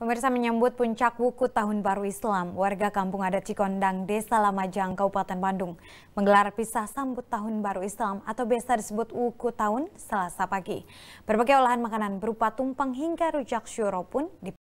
Pemirsa menyambut puncak wuku tahun baru Islam, warga kampung adat Cikondang, Desa Lamajang, Kabupaten Bandung, menggelar pisah sambut tahun baru Islam atau biasa disebut wuku tahun Selasa pagi. Berbagai olahan makanan berupa tumpeng hingga rujak syuro pun